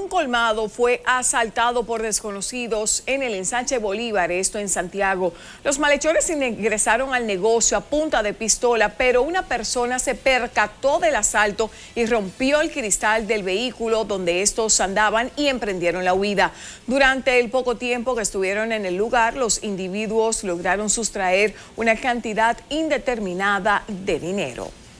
Un colmado fue asaltado por desconocidos en el ensanche Bolívar, esto en Santiago. Los malhechores ingresaron al negocio a punta de pistola, pero una persona se percató del asalto y rompió el cristal del vehículo donde estos andaban y emprendieron la huida. Durante el poco tiempo que estuvieron en el lugar, los individuos lograron sustraer una cantidad indeterminada de dinero.